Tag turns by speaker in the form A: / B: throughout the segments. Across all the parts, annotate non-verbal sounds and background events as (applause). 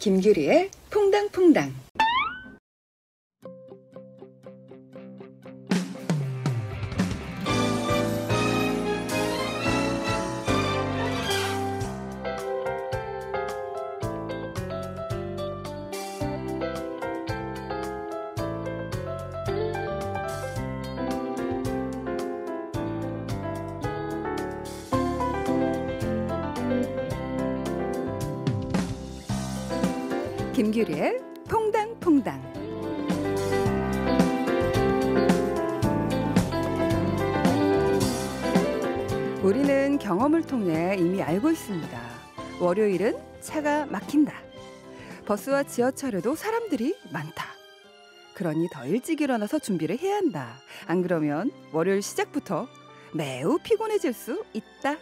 A: 김규리의 퐁당퐁당 김규리의 퐁당퐁당 우리는 경험을 통해 이미 알고 있습니다. 월요일은 차가 막힌다. 버스와 지하철에도 사람들이 많다. 그러니 더 일찍 일어나서 준비를 해야 한다. 안 그러면 월요일 시작부터 매우 피곤해질 수 있다.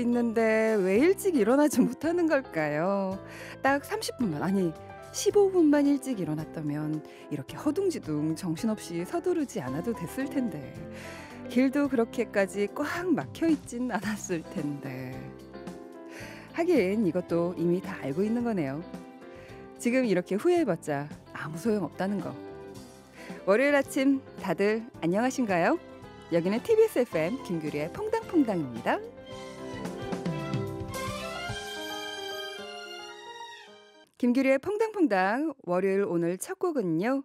A: 있는데 왜 일찍 일어나지 못하는 걸까요? 딱 30분만, 아니, 15분만 일찍 일어났다면 이렇게 허둥지둥 정신없이 서두르지 않아도 됐을 텐데. 길도 그렇게까지 꽉 막혀 있진 않았을 텐데. 하긴 이것도 이미 다 알고 있는 거네요. 지금 이렇게 후회해봤자 아무 소용 없다는 거. 월요일 아침 다들 안녕하신가요? 여기는 TBS FM 김규리의 퐁당퐁당입니다. 김규리의 퐁당퐁당 월요일 오늘 첫 곡은요.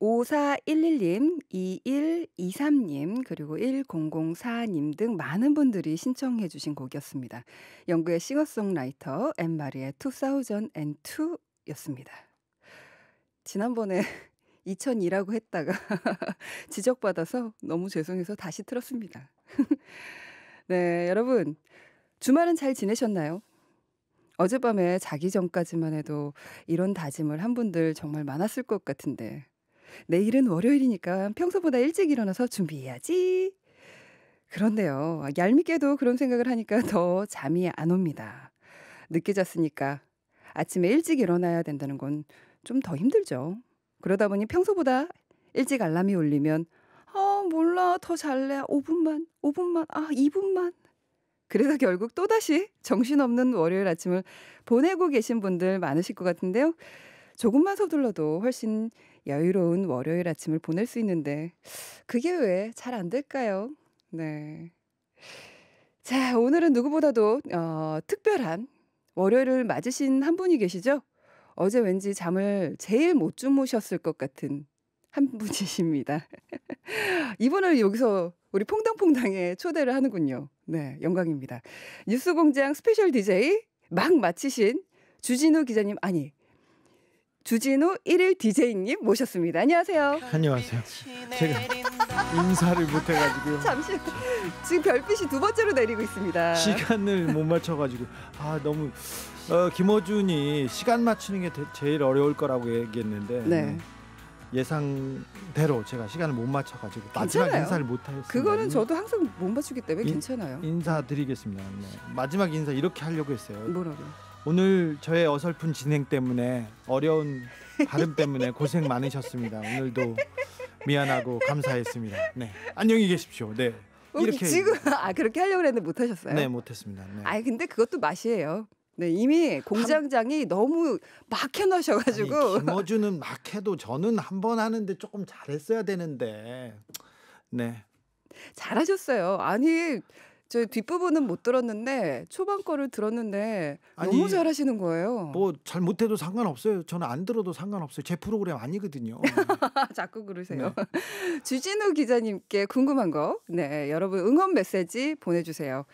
A: 5411님, 2123님, 그리고 1004님 등 많은 분들이 신청해 주신 곡이었습니다. 영국의 싱어송라이터 엠마리의 2002였습니다. 지난번에 2002라고 (laughs) 했다가 (laughs) 지적받아서 너무 죄송해서 다시 틀었습니다. (laughs) 네, 여러분. 주말은 잘 지내셨나요? 어젯밤에 자기 전까지만 해도 이런 다짐을 한 분들 정말 많았을 것 같은데 내일은 월요일이니까 평소보다 일찍 일어나서 준비해야지. 그런데요. 얄밉게도 그런 생각을 하니까 (laughs) 더 잠이 안 옵니다. 늦게 잤으니까 아침에 일찍 일어나야 된다는 건 좀 더 힘들죠. 그러다 보니 평소보다 일찍 알람이 울리면 아, 몰라. 더 잘래. 5분만. 5분만. 아, 2분만. 그래서 결국 또다시 정신없는 월요일 아침을 보내고 계신 분들 많으실 것 같은데요. 조금만 서둘러도 훨씬 여유로운 월요일 아침을 보낼 수 있는데 그게 왜 잘 안 될까요? 네. 자, 오늘은 누구보다도 어, 특별한 월요일을 맞으신 한 분이 계시죠? 어제 왠지 잠을 제일 못 주무셨을 것 같은 한 (laughs) 분이십니다. 이분을 여기서 우리 퐁당퐁당에 초대를 하는군요. 네, 영광입니다. 뉴스공장 스페셜 DJ 막 마치신 주진우 기자님 아니 주진우 1일 DJ님 모셨습니다. 안녕하세요.
B: 안녕하세요. 제가 인사를 못해가지고 잠시
A: 지금 별빛이 두 번째로 내리고 있습니다.
B: 시간을 못 맞춰가지고 아 너무 어, 김어준이 시간 맞추는 게 제일 어려울 거라고 얘기했는데 네. 음. 예상대로 제가 시간을 못 맞춰가지고 마지막 괜찮아요. 인사를 못 하였습니다. 그거는 저도
A: 항상 못 맞추기 때문에 인, 괜찮아요.
B: 인사드리겠습니다. 네. 마지막 인사 이렇게 하려고 했어요. 뭐라고? 오늘 저의 어설픈 진행 때문에 어려운 발음 때문에 고생 많으셨습니다. 오늘도 미안하고 감사했습니다. 네, 안녕히 계십시오. 네. 어, 이렇게 지금
A: 아 그렇게 하려고 했는데 못 하셨어요? 네, 못 했습니다. 네. 아 근데 그것도 맛이에요. 네,
B: 이미 공장장이 한... 너무 막 해놓으셔가지고. 아니, 김어준은 막 해도 저는 한 번 하는데 조금 잘했어야 되는데. 네. 잘하셨어요.
A: 아니, 저 뒷부분은 못 들었는데 초반 거를 들었는데 아니, 너무 잘하시는
B: 거예요. 뭐 잘 못해도 상관없어요. 저는 안 들어도 상관없어요. 제 프로그램 아니거든요. (laughs)
A: 자꾸 그러세요. 네. (laughs) 주진우 기자님께 궁금한 거, 네 여러분 응원 메시지 보내주세요.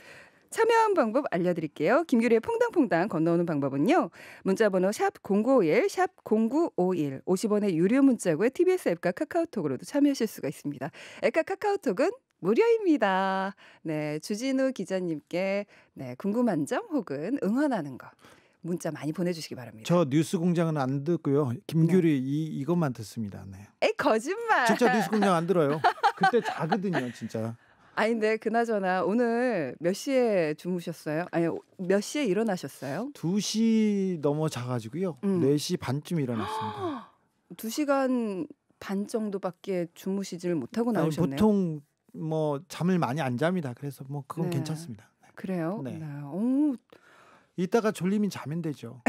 A: 참여한 방법 알려드릴게요. 김규리의 퐁당퐁당 건너오는 방법은요. 문자번호 샵 0951, 샵 0951, 50원의 유료 문자고요. TBS 앱과 카카오톡으로도 참여하실 수가 있습니다. 앱과 카카오톡은 무료입니다. 네, 주진우 기자님께 네, 궁금한 점 혹은 응원하는 거 문자 많이 보내주시기 바랍니다.
B: 저 뉴스 공장은 안 듣고요. 김규리 네. 이 이것만 듣습니다. 네.
A: 에 거짓말. 진짜 뉴스 공장
B: 안 들어요. 그때 자거든요, 진짜.
A: 아닌데 그나저나 오늘 몇 시에 주무셨어요? 아니 몇 시에 일어나셨어요?
B: 2시 넘어 자가지고요. 음. 4시 반쯤 일어났습니다.
A: 2시간 (gasps) 반 정도밖에 주무시질 못하고 네, 나오셨네요. 아니, 보통
B: 뭐 잠을 많이 안 잡니다. 그래서 뭐 그건 네. 괜찮습니다.
A: 네. 그래요? 네. 네.
B: 오. 이따가 졸리면 자면 되죠.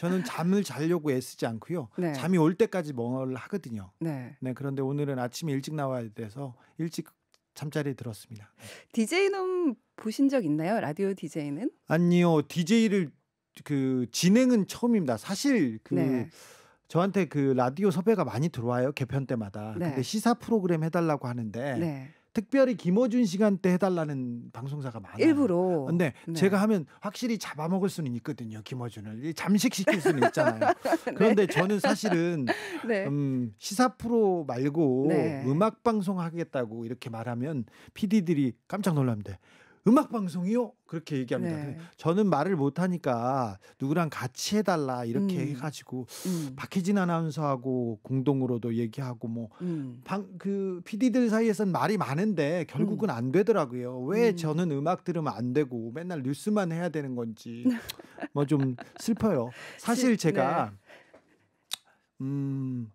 B: 저는 잠을 자려고 애쓰지 않고요. 네. 잠이 올 때까지 뭘 하거든요. 네. 네. 그런데 오늘은 아침에 일찍 나와야 돼서 일찍 잠자리에 들었습니다.
A: 디제이는 보신 적 있나요? 라디오 디제이는
B: 아니요. 디제이를그 진행은 처음입니다. 사실 그 네. 저한테 그 라디오 섭외가 많이 들어와요. 개편 때마다. 네. 근데 시사 프로그램 해 달라고 하는데 네. 특별히 김어준 시간대 해달라는 방송사가 많아요. 일부러. 근데 네. 제가 하면 확실히 잡아먹을 수는 있거든요. 김어준을 잠식시킬 수는 있잖아요.
C: (laughs) 네. 그런데 저는 사실은 (laughs) 네.
B: 음, 시사 프로 말고 네. 음악 방송 하겠다고 이렇게 말하면 PD들이 깜짝 놀랍니다. 음악 방송이요? 그렇게 얘기합니다. 네. 저는 말을 못 하니까 누구랑 같이 해달라 이렇게 음. 해가지고 음. 박혜진 아나운서하고 공동으로도 얘기하고 뭐 방그 음. PD들 그 사이에선 말이 많은데 결국은 음. 안 되더라고요. 왜 음. 저는 음악 들으면 안 되고 맨날 뉴스만 해야 되는 건지 (laughs) 뭐 좀 슬퍼요. 사실 제가 네. 음그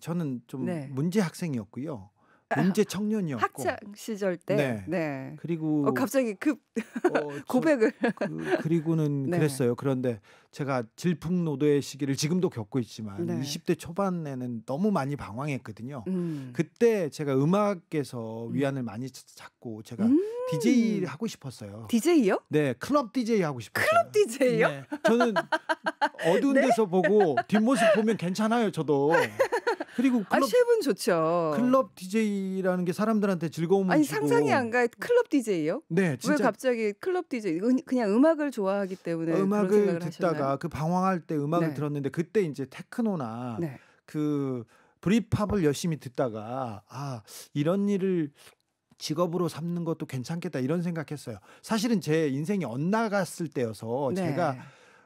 B: 저는 좀 네. 문제 학생이었고요. 문제 청년이었고 학창
A: 시절 때. 네. 네.
B: 그리고 어, 갑자기 급 어, (laughs) 고백을. 그, 리고는 네. 그랬어요. 그런데 제가 질풍노도의 시기를 지금도 겪고 있지만 네. 20대 초반에는 너무 많이 방황했거든요. 음. 그때 제가 음악에서 음. 위안을 많이 찾고 제가 음. DJ 하고 싶었어요. DJ요? 네, 클럽 DJ 하고 싶었어요. 클럽 DJ요? 네. 저는 (laughs) 네. 어두운 데서 보고 뒷모습 보면 괜찮아요, 저도. 그리고 아, 클럽, 아, 셰프는 좋죠. 클럽 DJ라는 게 사람들한테 즐거움을 아니 주고. 상상이 안
A: 가요. 클럽 DJ요? 네, 진짜. 왜 갑자기 클럽 DJ? 그냥 음악을 좋아하기 때문에 음악을 듣다가 하셨나요? 그
B: 방황할 때 음악을 네. 들었는데 그때 이제 테크노나 네. 그 브리팝을 열심히 듣다가 아, 이런 일을 직업으로 삼는 것도 괜찮겠다 이런 생각했어요. 사실은 제 인생이 엇나갔을 때여서 네. 제가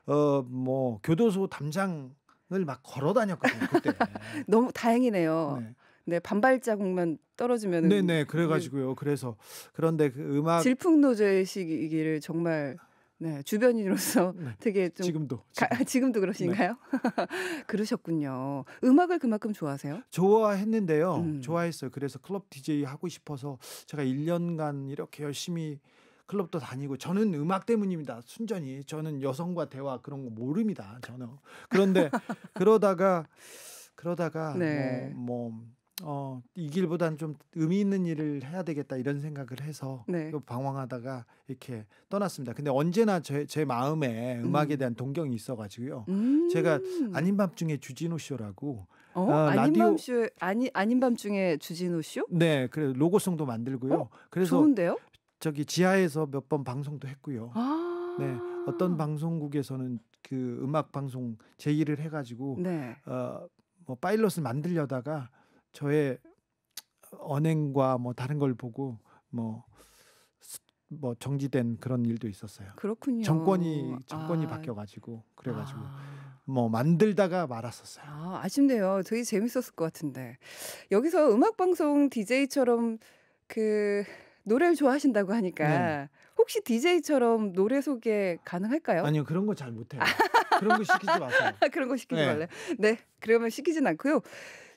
B: 어 뭐 교도소 담장 막 걸어 다녔거든요 그때. (laughs)
A: 너무 다행이네요. 네. 네 반발 자국만 떨어지면 네네 그래가지고요
B: 네. 그래서 그런데 그 음악
A: 질풍노조의 시기를 정말 네, 주변인으로서 (laughs) 네. 되게 좀 지금도 가, 지금도 (laughs) 그러신가요? 네.
B: 그러셨군요.
A: 음악을 그만큼 좋아하세요?
B: 좋아했는데요. 음. 좋아했어요. 그래서 클럽 DJ 하고 싶어서 제가 1년간 이렇게 열심히 클럽도 다니고 저는 음악 때문입니다. 순전히 저는 여성과 대화 그런 거 모릅니다. 저는 그런데 (laughs) 그러다가 그러다가 네. 뭐, 뭐 어, 이 길보단 좀 의미 있는 일을 해야 되겠다 이런 생각을 해서 네. 또 방황하다가 이렇게 떠났습니다. 근데 언제나 제, 제 마음에 음악에 음. 대한 동경이 있어가지고요. 음. 제가 아닌 밤 중에 주진우 쇼라고 어? 어 아닌 밤 쇼,
A: 아니 아닌 밤 중에 주진우 쇼?
B: 네, 그래 로고송도 만들고요. 어? 그래서 좋은데요? 저기 지하에서 몇 번 방송도 했고요.
A: 아~
B: 네. 어떤 방송국에서는 그 음악 방송 제의를 해 가지고 네. 어뭐 파일럿을 만들려다가 저의 언행과 뭐 다른 걸 보고 뭐뭐 뭐 정지된 그런 일도 있었어요. 그렇군요. 정권이 아. 정권이 아. 바뀌어 가지고 그래 가지고 아. 뭐 만들다가 말았었어요. 아, 아쉽네요.
A: 되게 재밌었을 것 같은데. 여기서 음악 방송 DJ처럼 그 노래를 좋아하신다고 하니까 네. 혹시 DJ처럼 노래 소개 가능할까요? 아니요
B: 그런 거 잘 못해요.
A: 그런 거 시키지 마세요. (laughs) 그런 거 시키지 네. 말래요. 네 그러면 시키진 않고요.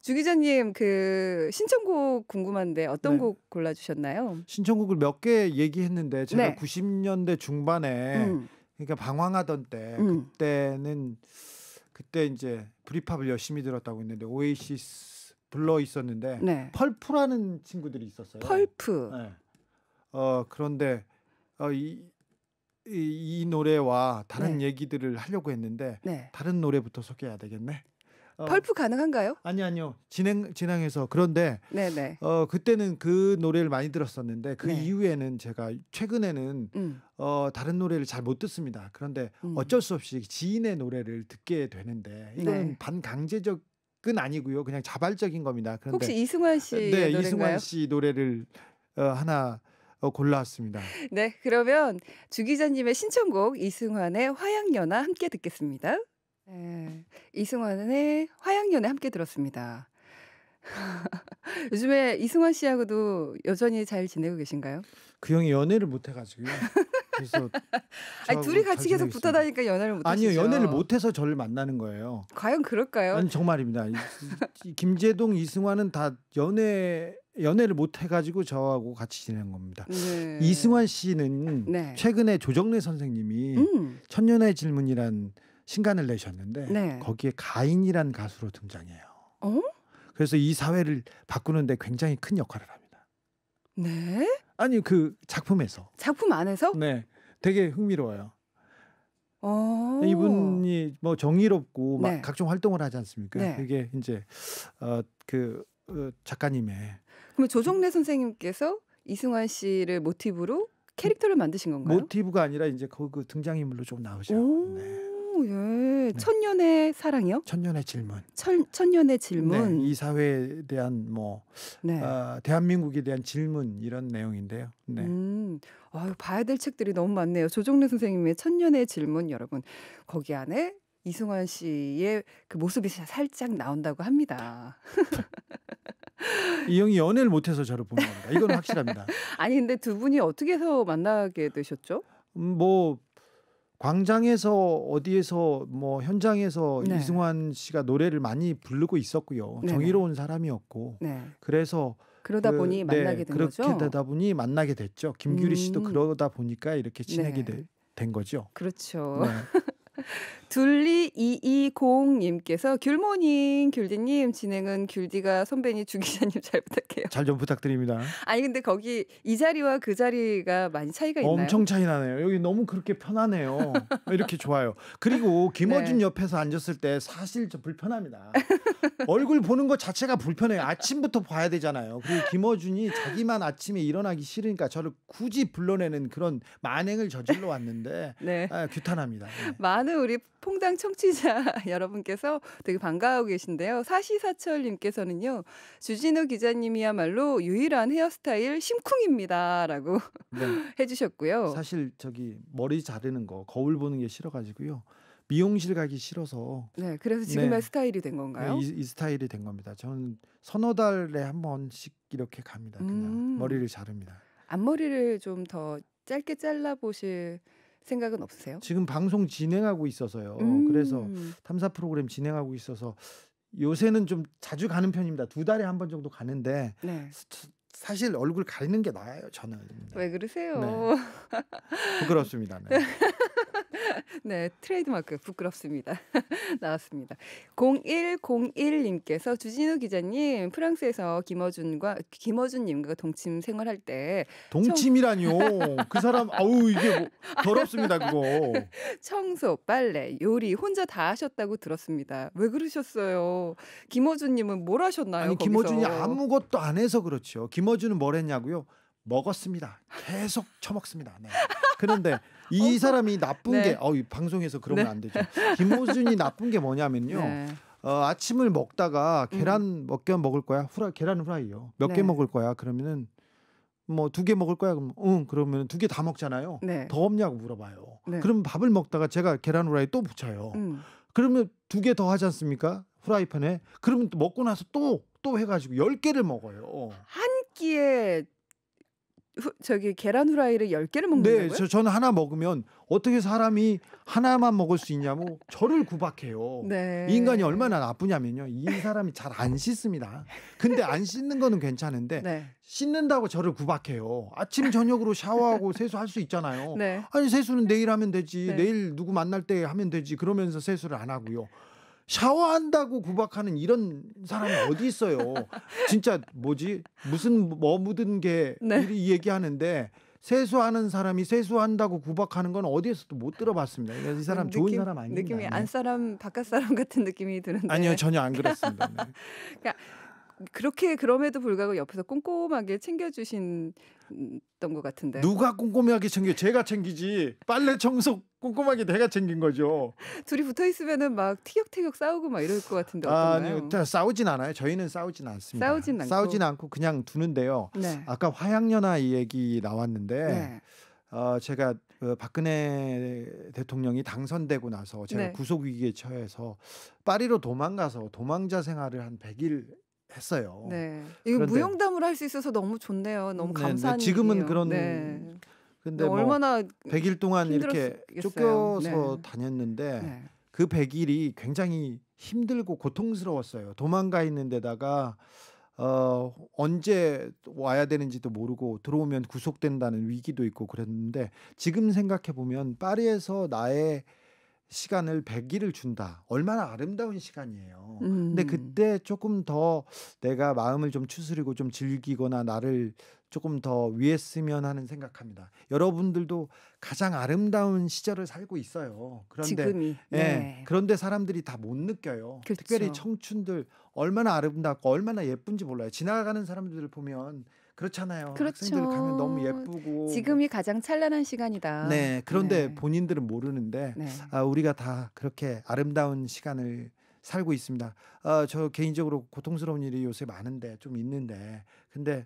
A: 주 기자님 그 신청곡 궁금한데 어떤 네. 곡 골라주셨나요?
B: 신청곡을 몇 개 얘기했는데 제가 네. 90년대 중반에 음. 그러니까 방황하던 때 음. 그때는 그때 이제 브리팝을 열심히 들었다고 했는데 오에시스 불러 있었는데 네. 펄프라는 친구들이 있었어요. 펄프. 네. 어, 그런데 어, 이, 이, 이 노래와 다른 네. 얘기들을 하려고 했는데 네. 다른 노래부터 소개해야 되겠네. 어, 펄프 가능한가요? 아니 아니요 진행 진행해서 그런데 네네. 어 그때는 그 노래를 많이 들었었는데 그 네. 이후에는 제가 최근에는 음. 어 다른 노래를 잘 못 듣습니다. 그런데 음. 어쩔 수 없이 지인의 노래를 듣게 되는데 이거 네. 반강제적 은 아니고요 그냥 자발적인 겁니다. 그런데 혹시 이승환
A: 씨 네, 노래인가요? 이승환 씨
B: 노래를 어, 하나 어, 골라왔습니다.
A: 네, 그러면 주 기자님의 신청곡 이승환의 화양연화 함께 듣겠습니다. 네, 이승환의 화양연화 함께 들었습니다. (laughs) 요즘에 이승환 씨하고도 여전히 잘 지내고 계신가요?
B: 그 형이 연애를 못 해가지고요. 그래서
C: (laughs)
A: 아니 둘이 같이 계속 붙어 다니까 연애를 못 아니요 하시죠. 연애를 못
B: 해서 저를 만나는 거예요.
A: 과연 그럴까요? 아니
B: 정말입니다. 김재동 이승환은 다 연애 연애를 못 해가지고 저하고 같이 지낸 겁니다.
A: 네. 이승환
B: 씨는 네. 최근에 조정래 선생님이 음. 천년의 질문이란 신간을 내셨는데 네. 거기에 가인이란 가수로 등장해요. 어? 그래서 이 사회를 바꾸는데 굉장히 큰 역할을 합니다. 네? 아니 그 작품에서 작품 안에서? 네, 되게 흥미로워요.
A: 어. 이분이
B: 뭐 정의롭고 막 네. 각종 활동을 하지 않습니까? 네. 그게 이제 어, 그 어, 작가님의
A: 그럼 조정래 선생님께서 이승환 씨를 모티브로 캐릭터를 만드신 건가요?
B: 모티브가 아니라 이제 그, 그 등장인물로 좀 나오죠. 오, 네.
A: 예. 네. 천년의 사랑이요? 천년의 질문. 천, 천년의
B: 질문. 네, 이 사회에 대한 뭐 네. 어, 대한민국에 대한 질문 이런 내용인데요. 네.
A: 음, 아유, 봐야 될 책들이 너무 많네요. 조정래 선생님의 천년의 질문 여러분 거기 안에 이승환 씨의 그 모습이 살짝 나온다고 합니다. (laughs)
B: (laughs) 이 형이 연애를 못해서 저를 본 겁니다. 이건 확실합니다.
A: (laughs) 아니 근데 두 분이 어떻게 해서 만나게 되셨죠?
B: 음, 뭐 광장에서 어디에서 뭐 현장에서 네. 이승환 씨가 노래를 많이 부르고 있었고요. 네 정의로운 사람이었고 네. 그래서 그러다 그, 보니 네, 만나게 네, 된 그렇게 거죠. 그렇게 되다 보니 만나게 됐죠. 김규리 음. 씨도 그러다 보니까 이렇게 친하게 네. 되, 된 거죠. 그렇죠. 네. (laughs)
A: 둘리2220님께서 귤모닝 귤디님 진행은 귤디가 선배니 주 기자님 잘 부탁해요.
B: 잘 좀 부탁드립니다.
A: 아니 근데 거기 이 자리와 그 자리가 많이 차이가 있나요? 엄청
B: 차이 나네요. 여기 너무 그렇게 편하네요. 이렇게 좋아요. 그리고 김어준 네. 옆에서 앉았을 때 사실 저 불편합니다. 얼굴 보는 것 자체가 불편해요. 아침부터 봐야 되잖아요. 그리고 김어준이 자기만 아침에 일어나기 싫으니까 저를 굳이 불러내는 그런 만행을 저질러 왔는데 네. 아, 규탄합니다. 네.
A: 많은 우리 퐁당 청취자 (laughs) 여러분께서 되게 반가워하고 계신데요. 사시사철님께서는요, 주진우 기자님이야말로 유일한 헤어스타일 심쿵입니다라고 네. (laughs) 해주셨고요.
B: 사실 저기 머리 자르는 거 거울 보는 게 싫어가지고요. 미용실 가기 싫어서. 네, 그래서 지금의 네. 스타일이 된 건가요? 네, 이, 이, 스타일이 된 겁니다. 저는 서너 달에 한 번씩 이렇게 갑니다. 그냥 음. 머리를 자릅니다.
A: 앞머리를 좀 더 짧게 잘라 보실 생각은 없으세요?
B: 지금 방송 진행하고 있어서요. 음. 그래서 탐사 프로그램 진행하고 있어서 요새는 좀 자주 가는 편입니다. 두 달에 한 번 정도 가는데 네. 사실 얼굴 가리는 게 나아요 저는
A: 왜 네. 그러세요 네.
B: 부끄럽습니다 네. (laughs)
A: 네 트레이드마크 부끄럽습니다 (laughs) 나왔습니다 0101님께서 주진우 기자님 프랑스에서 김어준과 김어준님과 동침 생활할 때동침이라니요그
B: 사람 아우 이게 뭐 더럽습니다 그거 (laughs)
A: 청소 빨래 요리 혼자 다 하셨다고 들었습니다 왜 그러셨어요 김어준님은 뭘 하셨나요 아니 거기서? 김어준이 아무것도
B: 안 해서 그렇죠 김 김어준은 뭘 했냐고요? 먹었습니다. 계속 처먹습니다. 네. (laughs) 그런데 이 사람이 나쁜 네. 게, 어, 방송에서 그러면 네. 안 되죠. 김호준이 나쁜 게 뭐냐면요. 네. 어, 아침을 먹다가 음. 계란 음. 몇개 먹을 거야? 후라 계란 후라이요. 몇개 네. 먹을 거야? 그러면은 뭐 두 개 먹을 거야? 그럼 응 그러면 두 개 다 먹잖아요. 네. 더 없냐고 물어봐요. 그럼 밥을 먹다가 제가 계란 후라이 또 붙여요. 음. 그러면 두 개 더 하지 않습니까? 후라이팬에. 그러면 먹고 나서 또또 또 해가지고 열 개를 먹어요. 한
A: 끼에 후, 저기 계란 후라이를 10개를 먹는다고요? 네, 저, 저는 하나
B: 먹으면 어떻게 사람이 하나만 먹을 수 있냐고 저를 구박해요. 네. 인간이 얼마나 나쁘냐면요. 이 사람이 잘 안 씻습니다. 근데 안 씻는 거는 괜찮은데 네. 씻는다고 저를 구박해요. 아침 저녁으로 샤워하고 세수할 수 있잖아요. 네. 아니 세수는 내일 하면 되지. 네. 내일 누구 만날 때 하면 되지. 그러면서 세수를 안 하고요. 샤워한다고 구박하는 이런 사람이 어디 있어요. 진짜 뭐지? 무슨 뭐 묻은 게 네. 이 얘기하는데 세수하는 사람이 세수한다고 구박하는 건 어디에서도 못 들어봤습니다. 그래서 이 사람 느낌, 좋은 사람 아닌가? 느낌이 네. 안
A: 사람 바깥 사람 같은 느낌이 드는데 아니요 전혀 안그렇습니다 네. (laughs) 그러니까 그렇게 그럼에도 불구하고 옆에서 꼼꼼하게 챙겨주신 던것 음, 같은데. 누가
B: 꼼꼼하게 챙겨? 제가 챙기지. 빨래 청소 꼼꼼하게 내가 챙긴 거죠. 둘이 붙어 있으면은 막 티격태격 싸우고 막 이럴 것 같은데 아, 어떤가요? 아니요, 다 싸우진 않아요. 저희는 싸우진 않습니다. 싸우진 않고, 싸우진 않고 그냥 두는데요. 네. 아까 화양연화 얘기 나왔는데. 네. 어, 제가 어, 박근혜 대통령이 당선되고 나서 제가 네. 구속위기에 처해서 파리로 도망가서 도망자 생활을 한 100일 했어요. 네. 이거 무용담을
A: 할수 있어서 너무 좋네요. 너무 네, 네. 감사한 네, 지금은 일이에요. 그런 네.
B: 근데 뭐 얼마나 100일 동안 이렇게 쫓겨서 네. 다녔는데 네. 그 100일이 굉장히 힘들고 고통스러웠어요. 도망가 있는 데다가 어 언제 와야 되는지도 모르고 들어오면 구속된다는 위기도 있고 그랬는데 지금 생각해 보면 파리에서 나의 시간을 100일을 준다. 얼마나 아름다운 시간이에요. 음. 근데 그때 조금 더 내가 마음을 좀 추스리고 좀 즐기거나 나를 조금 더 위에 쓰면 하는 생각합니다. 여러분들도 가장 아름다운 시절을 살고 있어요. 그런데 지금이. 예, 네. 그런데 사람들이 다 못 느껴요. 그렇죠. 특별히 청춘들 얼마나 아름답고 얼마나 예쁜지 몰라요. 지나가는 사람들을 보면 그렇잖아요. 그렇죠. 학생들 가면 너무 예쁘고 지금이
A: 뭐 가장 찬란한 시간이다. 네.
B: 그런데 네. 본인들은 모르는데 네. 아, 우리가 다 그렇게 아름다운 시간을 살고 있습니다. 아, 저 개인적으로 고통스러운 일이 요새 많은데 좀 있는데 근데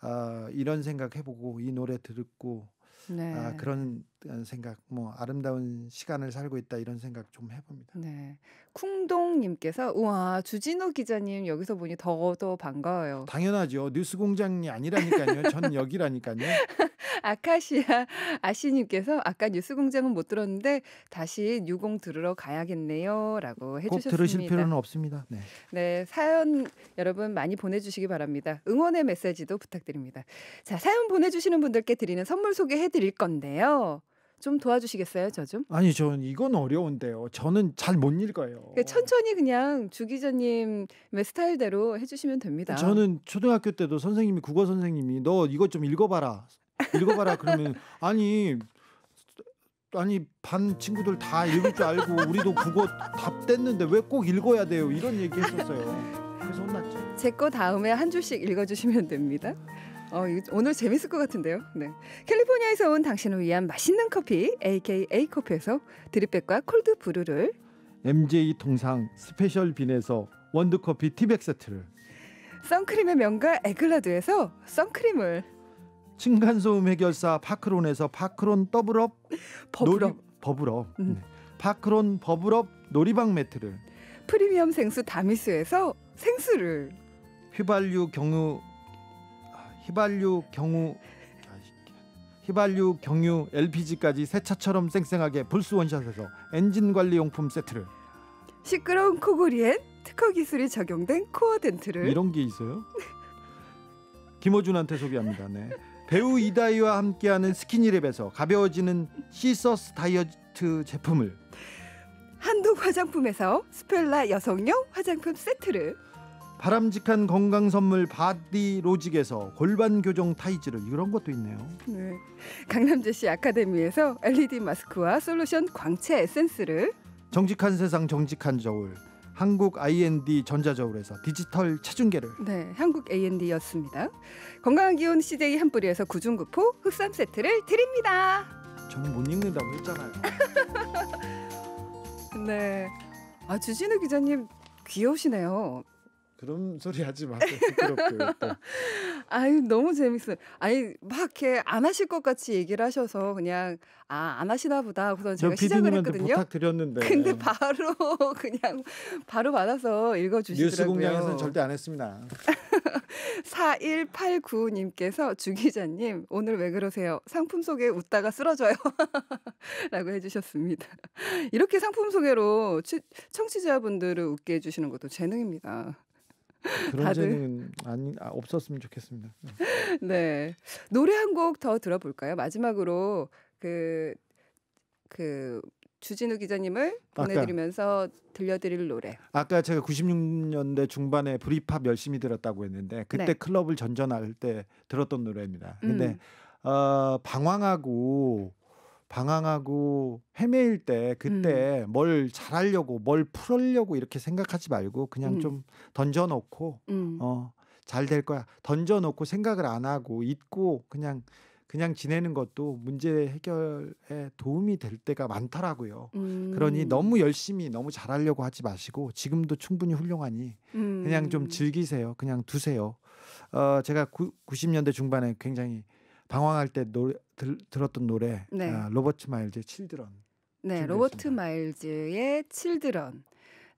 B: 아, 이런 생각 해보고 이 노래 듣고 네. 아, 그런 어, 생각, 뭐 아름다운 시간을 살고 있다 이런 생각 좀 해봅니다.
A: 네, 쿵동님께서 우와 주진우 기자님 여기서 보니 더 더 반가워요.
B: 당연하죠. 뉴스공장이 아니라니까요. 전 여기라니까요. (laughs)
A: 아카시아 (laughs) 아씨님께서 아까 뉴스공장은 못 들었는데 다시 유공 들으러 가야겠네요라고 해주셨습니다. 꼭 들으실 필요는
B: 없습니다. 네.
A: 네 사연 여러분 많이 보내주시기 바랍니다. 응원의 메시지도 부탁드립니다. 자 사연 보내주시는 분들께 드리는 선물 소개해드릴 건데요. 좀 도와주시겠어요, 저 좀?
B: 아니, 전 이건 어려운데요. 저는 잘 못 읽어요.
A: 그 천천히 그냥 주 기자님의 스타일대로 해주시면 됩니다. 저는
B: 초등학교 때도 선생님이 국어 선생님이 너 이것 좀 읽어봐라. 읽어봐라 그러면 아니 아니 반 친구들 다 읽을 줄 알고 우리도 국어 답됐는데왜 꼭 읽어야 돼요 이런 얘기 했었어요
A: 그래서 혼났죠 제거 다음에 한 줄씩 읽어주시면 됩니다 어, 오늘 재밌을 것 같은데요 네. 캘리포니아에서 온 당신을 위한 맛있는 커피 AKA 커피에서 드립백과 콜드 브루를
B: MJ 통상 스페셜 빈에서 원두커피 티백 세트를
A: 선크림의 명가 에글라드에서 선크림을
B: 층간소음 해결사 파크론에서 파크론 더블업 버블업 버블업 음. 네. 파크론 버블업 놀이방 매트를 프리미엄 생수 다미수에서 생수를 휘발유 경유 아, 휘발유 경유 아, 휘발유 경유 LPG까지 새 차처럼 쌩쌩하게 불스 원샷에서 엔진 관리 용품 세트를 시끄러운 코골이엔 특허 기술이 적용된
A: 코어 덴트를 이런
B: 게 있어요? (laughs) 김호준한테 소개합니다. 네. 배우 이다희와 함께하는 스키니랩에서 가벼워지는 시서스 다이어트 제품을
A: 한독 화장품에서 스펠라 여성용 화장품 세트를
B: 바람직한 건강 선물 바디 로직에서 골반 교정 타이즈를 이런 것도 있네요.
A: 네. 강남제시 아카데미에서 LED 마스크와 솔루션 광채
B: 에센스를 정직한 세상 정직한 저울 한국 IND 전자저울에서 디지털 체중계를
A: 네, 한국 AND였습니다. 건강한 기온 CJ 한 뿌리에서 구중구포 흑삼 세트를 드립니다.
B: 저는 못 읽는다고 했잖아요.
A: (laughs) 네. 아 주진우 기자님 귀여우시네요.
B: 그런 소리 하지 마세요. 부끄럽고 (laughs)
A: 아유 너무 재밌어요. 아니 막이렇안 하실 것 같이 얘기를 하셔서 그냥 아안 하시나 보다 하고 제가 시작을 했거든요.
B: 부탁드렸는데. 근데
A: 바로 (laughs) 그냥 바로 받아서 읽어주시더라고요. 뉴스 공장에서는 절대 안 했습니다. 4189님께서 (laughs) 주 기자님 오늘 왜 그러세요? 상품 소개 웃다가 쓰러져요. 라고 해주셨습니다. 이렇게 상품 소개로 취, 청취자분들을 웃게 해주시는 것도 재능입니다.
B: 그런 다들. 죄는 아니 아, 없었으면 좋겠습니다.
A: (laughs) 네 노래 한 곡 더 들어볼까요? 마지막으로 그그 그 주진우 기자님을 보내드리면서 들려드릴 노래.
B: 아까 제가 96년대 중반에 브리팝 열심히 들었다고 했는데 그때 네. 클럽을 전전할 때 들었던 노래입니다. 근데 음. 어, 방황하고 방황하고 헤매일 때 그때 음. 뭘 잘하려고 뭘 풀으려고 이렇게 생각하지 말고 그냥 음. 좀 던져놓고 음. 어잘 될 거야 던져놓고 생각을 안 하고 잊고 그냥 그냥 지내는 것도 문제 해결에 도움이 될 때가 많더라고요. 그러니 음. 너무 열심히 너무 잘하려고 하지 마시고 지금도 충분히 훌륭하니 그냥 좀 음. 즐기세요. 그냥 두세요. 어 제가 구, 90년대 중반에 굉장히 방황할 때 노래, 들, 었던 노래 네. 아, 로버트 마일즈의 칠드런.
A: 네, 로버트 마일즈의 칠드런.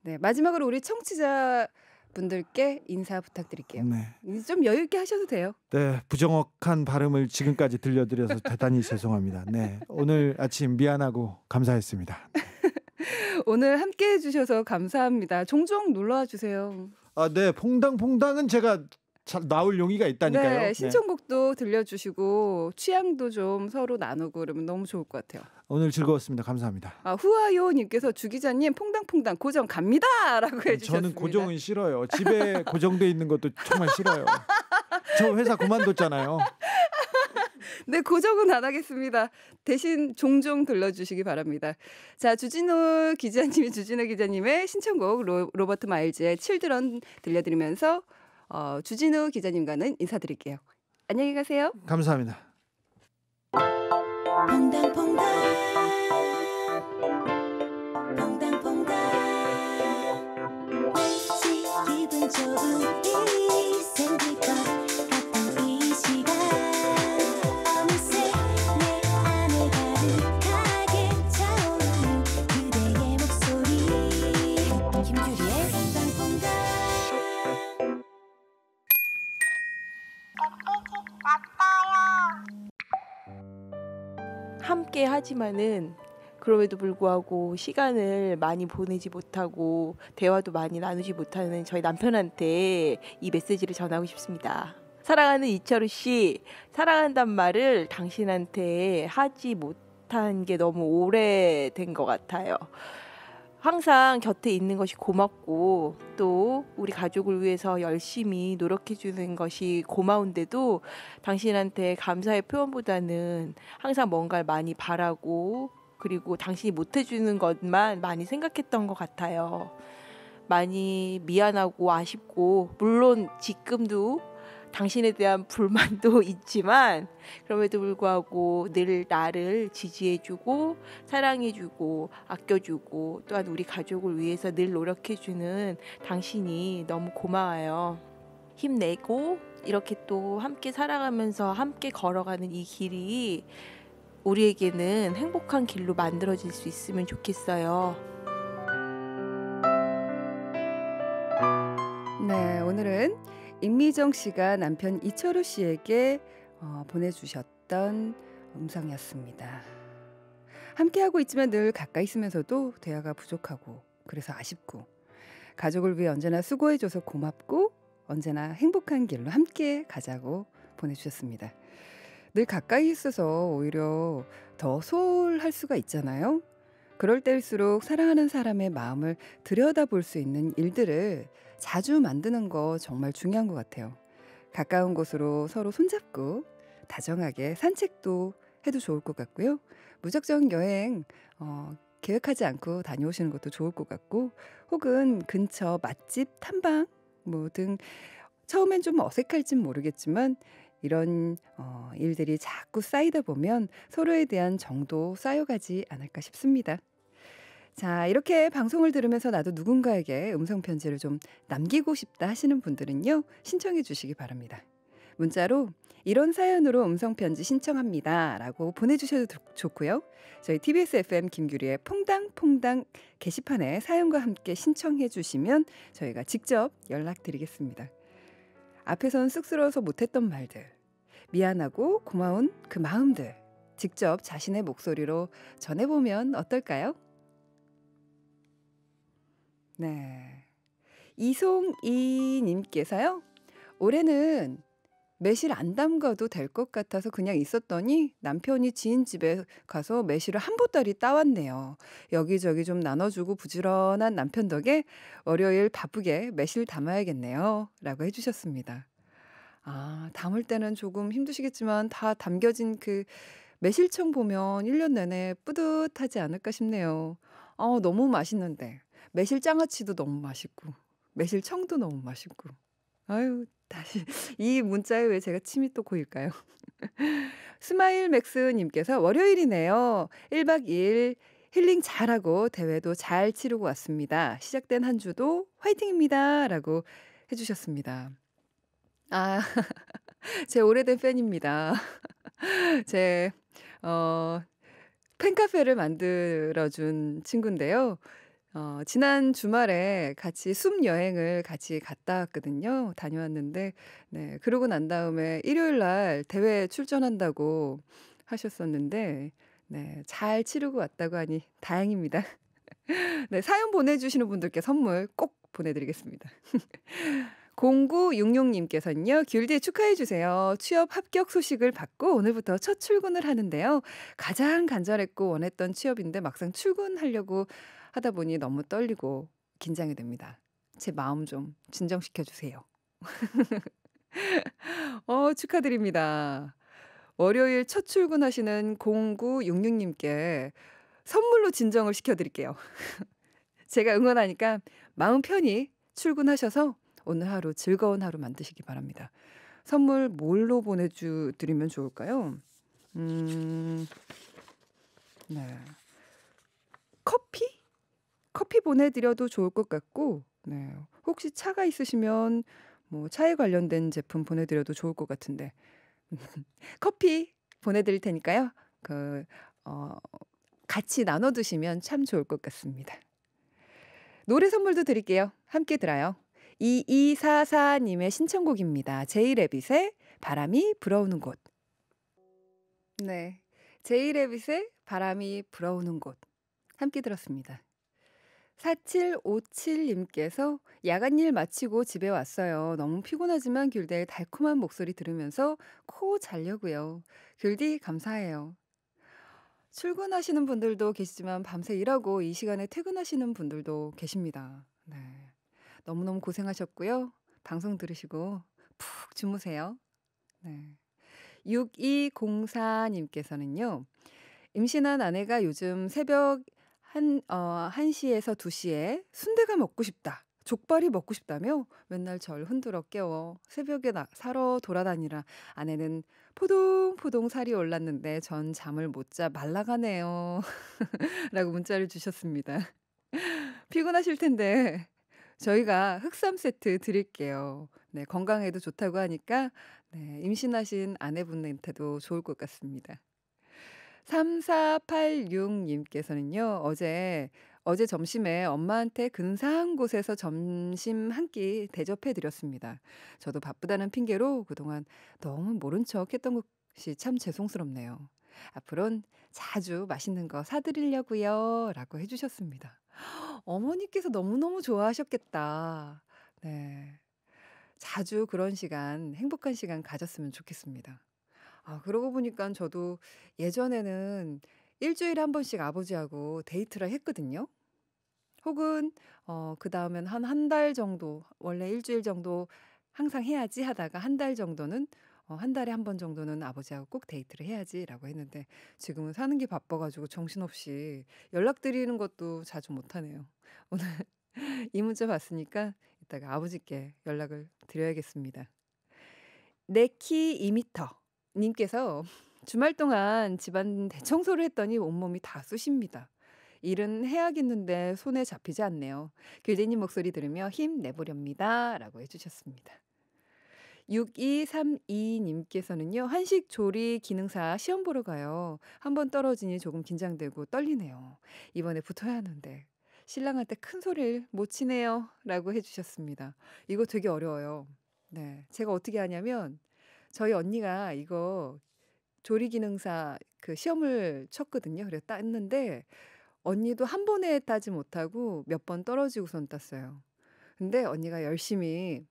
A: 네, 마지막으로 우리 청취자 분들께 인사 부탁드릴게요. 네. 좀 여유 있게 하셔도 돼요.
B: 네, 부정확한 발음을 지금까지 들려드려서 대단히 (laughs) 죄송합니다. 네, 오늘 아침 미안하고 감사했습니다. 네.
A: (laughs) 오늘 함께 해주셔서 감사합니다. 종종 놀러와 주세요.
B: 아, 네, 퐁당퐁당은 제가 잘 나올 용의가 있다니까요. 네, 네,
A: 신청곡도 들려주시고 취향도 좀 서로 나누고 그러면 너무 좋을 것 같아요.
B: 오늘 즐거웠습니다. 감사합니다.
A: 아, 후아요님께서 주 기자님 퐁당퐁당 고정 갑니다라고 해주셨습니다. 저는
B: 고정은 싫어요. 집에 고정돼 있는 것도 정말 싫어요. 저 회사 그만뒀잖아요.
A: 네, 고정은 안 하겠습니다. 대신 종종 들러주시기 바랍니다. 자, 주진호 기자님이 주진호 기자님의 신청곡 로, 로버트 마일즈의 칠드런 들려드리면서 어, 주진우 기자님과는 인사드릴게요. 안녕히 가세요.
B: 감사합니다.
C: 퐁당퐁당 퐁당퐁당 기분 좋은 하지만은 그럼에도 불구하고 시간을 많이 보내지 못하고 대화도 많이 나누지 못하는 저희 남편한테 이 메시지를 전하고 싶습니다. 사랑하는 이철우 씨, 사랑한단 말을 당신한테 하지 못한 게 너무 오래된 것 같아요. 항상 곁에 있는 것이 고맙고 또 우리 가족을 위해서 열심히 노력해 주는 것이 고마운데도 당신한테 감사의 표현보다는 항상 뭔가를 많이 바라고 그리고 당신이 못해 주는 것만 많이 생각했던 것 같아요. 많이 미안하고 아쉽고 물론 지금도 당신에 대한 불만도 (laughs) 있지만 그럼에도 불구하고 늘 나를 지지해주고 사랑해주고 아껴주고 또한 우리 가족을 위해서 늘 노력해주는 당신이 너무 고마워요. 힘내고 이렇게 또 함께 살아가면서 함께 걸어가는 이 길이 우리에게는 행복한 길로 만들어질 수 있으면 좋겠어요.
A: 오늘은 임미정 씨가 남편 이철우 씨에게 어, 보내주셨던 음성이었습니다. 함께하고 있지만 늘 가까이 있으면서도 대화가 부족하고 그래서 아쉽고 가족을 위해 언제나 수고해줘서 고맙고 언제나 행복한 길로 함께 가자고 보내주셨습니다. 늘 가까이 있어서 오히려 더 소홀할 수가 있잖아요. 그럴 때일수록 사랑하는 사람의 마음을 들여다볼 수 있는 일들을 자주 만드는 거 정말 중요한 것 같아요. 가까운 곳으로 서로 손잡고 다정하게 산책도 해도 좋을 것 같고요. 무작정 여행 어, 계획하지 않고 다녀오시는 것도 좋을 것 같고 혹은 근처 맛집 탐방 뭐 등 처음엔 좀 어색할진 모르겠지만 이런 어, 일들이 자꾸 쌓이다 보면 서로에 대한 정도 쌓여가지 않을까 싶습니다. 자, 이렇게 방송을 들으면서 나도 누군가에게 음성 편지를 좀 남기고 싶다 하시는 분들은요. 신청해 주시기 바랍니다. 문자로 이런 사연으로 음성 편지 신청합니다라고 보내 주셔도 좋고요. 저희 TBS FM 김규리의 퐁당퐁당 게시판에 사연과 함께 신청해 주시면 저희가 직접 연락드리겠습니다. 앞에선 쑥스러워서 못했던 말들, 미안하고 고마운 그 마음들 직접 자신의 목소리로 전해보면 어떨까요? 네. 이송이님께서요. 올해는 매실 안 담가도 될 것 같아서 그냥 있었더니 남편이 지인 집에 가서 매실을 한 보따리 따왔네요. 여기저기 좀 나눠주고 부지런한 남편 덕에 월요일 바쁘게 매실 담아야겠네요. 라고 해주셨습니다. 아, 담을 때는 조금 힘드시겠지만 다 담겨진 그 매실청 보면 1년 내내 뿌듯하지 않을까 싶네요. 어, 아, 너무 맛있는데. 매실 장아찌도 너무 맛있고 매실 청도 너무 맛있고 아유 다시 (laughs) 이 문자에 왜 제가 침이 또 고일까요? (laughs) 스마일 맥스님께서 월요일이네요. 1박 2일 힐링 잘하고 대회도 잘 치르고 왔습니다. 시작된 한 주도 화이팅입니다. 라고 해주셨습니다. 아, (laughs) 제 오래된 팬입니다. 제, 어, 팬카페를 만들어준 친구인데요. 어, 지난 주말에 같이 숲 여행을 같이 갔다 왔거든요. 다녀왔는데, 네. 그러고 난 다음에 일요일 날 대회 출전한다고 하셨었는데, 네. 잘 치르고 왔다고 하니 다행입니다. (laughs) 네. 사연 보내주시는 분들께 선물 꼭 보내드리겠습니다. 0966님께서는요, (laughs) 귤디 축하해주세요. 취업 합격 소식을 받고 오늘부터 첫 출근을 하는데요. 가장 간절했고 원했던 취업인데 막상 출근하려고 하다 보니 너무 떨리고 긴장이 됩니다. 제 마음 좀 진정시켜 주세요. (laughs) 어, 축하드립니다. 월요일 첫 출근하시는 0966님께 선물로 진정을 시켜드릴게요. (laughs) 제가 응원하니까 마음 편히 출근하셔서 오늘 하루 즐거운 하루 만드시기 바랍니다. 선물 뭘로 보내드리면 좋을까요? 음, 네. 커피? 커피 보내드려도 좋을 것 같고, 네. 혹시 차가 있으시면 뭐 차에 관련된 제품 보내드려도 좋을 것 같은데 (laughs) 커피 보내드릴 테니까요. 그 어, 같이 나눠 드시면 참 좋을 것 같습니다. 노래 선물도 드릴게요. 함께 들어요. 2244님의 신청곡입니다. 제이레빗의 바람이 불어오는 곳. 네. 제이레빗의 바람이 불어오는 곳. 함께 들었습니다. 4757님께서 야간 일 마치고 집에 왔어요. 너무 피곤하지만 귤대의 달콤한 목소리 들으면서 코자려고요 귤디 감사해요. 출근하시는 분들도 계시지만 밤새 일하고 이 시간에 퇴근하시는 분들도 계십니다. 네. 너무너무 고생하셨고요. 방송 들으시고 푹 주무세요. 네. 6204님께서는요. 임신한 아내가 요즘 새벽 한, 어, 1시에서 2시에 순대가 먹고 싶다. 족발이 먹고 싶다며 맨날 절 흔들어 깨워 새벽에 나, 사러 돌아다니라 아내는 포동포동 살이 올랐는데 전 잠을 못 자 말라가네요. (laughs) 라고 문자를 주셨습니다. (laughs) 피곤하실 텐데 저희가 흑삼 세트 드릴게요. 네, 건강에도 좋다고 하니까 네, 임신하신 아내분한테도 좋을 것 같습니다. 3486님께서는요, 어제 어제 점심에 엄마한테 근사한 곳에서 점심 한 끼 대접해 드렸습니다. 저도 바쁘다는 핑계로 그동안 너무 모른 척 했던 것이 참 죄송스럽네요. 앞으론 자주 맛있는 거 사드리려고요. 라고 해주셨습니다. 어머니께서 너무너무 좋아하셨겠다. 네. 자주 그런 시간, 행복한 시간 가졌으면 좋겠습니다. 아, 그러고 보니까 저도 예전에는 일주일에 한 번씩 아버지하고 데이트를 했거든요. 혹은 어, 그 다음엔 한 한 달 정도 원래 일주일 정도 항상 해야지 하다가 한 달 정도는 어, 한 달에 한 번 정도는 아버지하고 꼭 데이트를 해야지라고 했는데 지금은 사는 게 바빠가지고 정신없이 연락드리는 것도 자주 못하네요. (laughs) 오늘 이 문자 봤으니까 이따가 아버지께 연락을 드려야겠습니다. 내 키 2미터 님께서 (laughs) 주말 동안 집안 대청소를 했더니 온몸이 다 쑤십니다. 일은 해야겠는데 손에 잡히지 않네요. 교재님 목소리 들으며 힘내보렵니다. 라고 해주셨습니다. 6232님께서는요, 한식 조리 기능사 시험 보러 가요. 한번 떨어지니 조금 긴장되고 떨리네요. 이번에 붙어야 하는데, 신랑한테 큰 소리를 못 치네요. 라고 해주셨습니다. 이거 되게 어려워요. 네. 제가 어떻게 하냐면, 저희 언니가 이거 조리기능사 그 시험을 쳤거든요. 그래서 땄는데 언니도 한 번에 따지 못하고 몇 번 떨어지고선 땄어요. 근데 언니가 열심히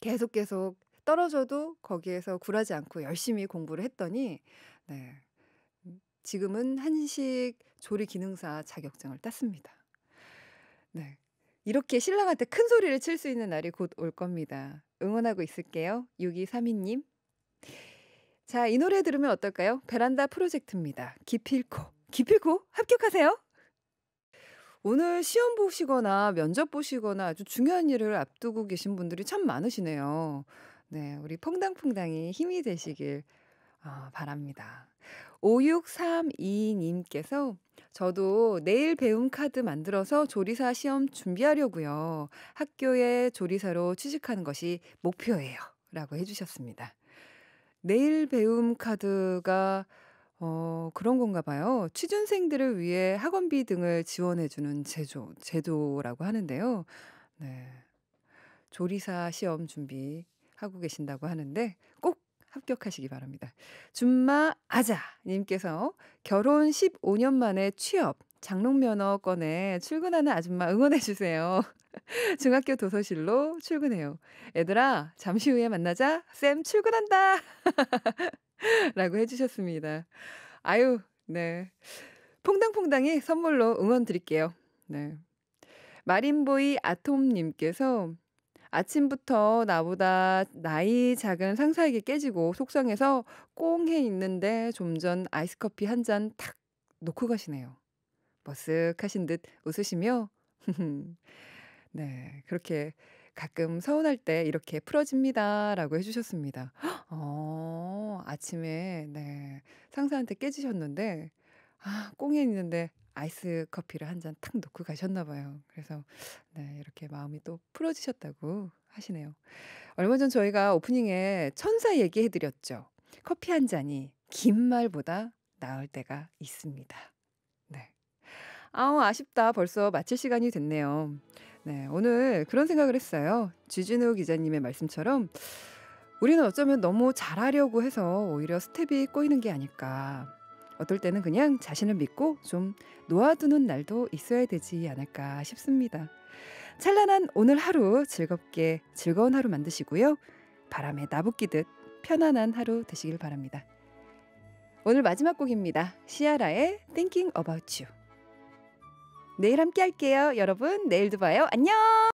A: 계속 계속 떨어져도 거기에서 굴하지 않고 열심히 공부를 했더니 네. 지금은 한식 조리 기능사 자격증을 땄습니다. 네. 이렇게 신랑한테 큰 소리를 칠 수 있는 날이 곧 올 겁니다. 응원하고 있을게요. 6232님. 자, 이 노래 들으면 어떨까요? 베란다 프로젝트입니다. 기필코, 기필코 합격하세요. 오늘 시험 보시거나 면접 보시거나 아주 중요한 일을 앞두고 계신 분들이 참 많으시네요. 네, 우리 퐁당퐁당이 힘이 되시길 어, 바랍니다. 5632님께서 저도 내일 배움 카드 만들어서 조리사 시험 준비하려고요. 학교에 조리사로 취직하는 것이 목표예요. 라고 해주셨습니다. 내일 배움 카드가 어, 그런 건가 봐요. 취준생들을 위해 학원비 등을 지원해주는 제조, 제도라고 하는데요. 네. 조리사 시험 준비하고 계신다고 하는데 꼭 합격하시기 바랍니다. 준마 아자님께서 결혼 15년 만에 취업, 장롱면허 꺼내 출근하는 아줌마 응원해주세요. 중학교 도서실로 출근해요. 애들아, 잠시 후에 만나자. 쌤 출근한다. (laughs) 라고 해주셨습니다. 아유, 네. 퐁당퐁당이 선물로 응원 드릴게요. 네. 마린보이 아톰님께서 아침부터 나보다 나이 작은 상사에게 깨지고 속상해서 꽁해 있는데 좀 전 아이스커피 한 잔 탁 놓고 가시네요. 머쓱하신 듯 웃으시며 (laughs) 네, 그렇게 가끔 서운할 때 이렇게 풀어집니다라고 해주셨습니다. (gasps) 어, 아침에 네 상사한테 깨지셨는데 아 꽁에 있는데 아이스 커피를 한 잔 탁 놓고 가셨나 봐요. 그래서 네 이렇게 마음이 또 풀어지셨다고 하시네요. 얼마 전 저희가 오프닝에 천사 얘기해드렸죠. 커피 한 잔이 긴 말보다 나을 때가 있습니다. 네. 아우 아쉽다 벌써 마칠 시간이 됐네요. 네, 오늘 그런 생각을 했어요. 지진우 기자님의 말씀처럼 우리는 어쩌면 너무 잘하려고 해서 오히려 스텝이 꼬이는 게 아닐까. 어떨 때는 그냥 자신을 믿고 좀 놓아두는 날도 있어야 되지 않을까 싶습니다. 찬란한 오늘 하루 즐겁게 즐거운 하루 만드시고요. 바람에 나붓기듯 편안한 하루 되시길 바랍니다. 오늘 마지막 곡입니다. 시아라의 Thinking About You. 내일 함께 할게요. 여러분, 내일도 봐요. 안녕!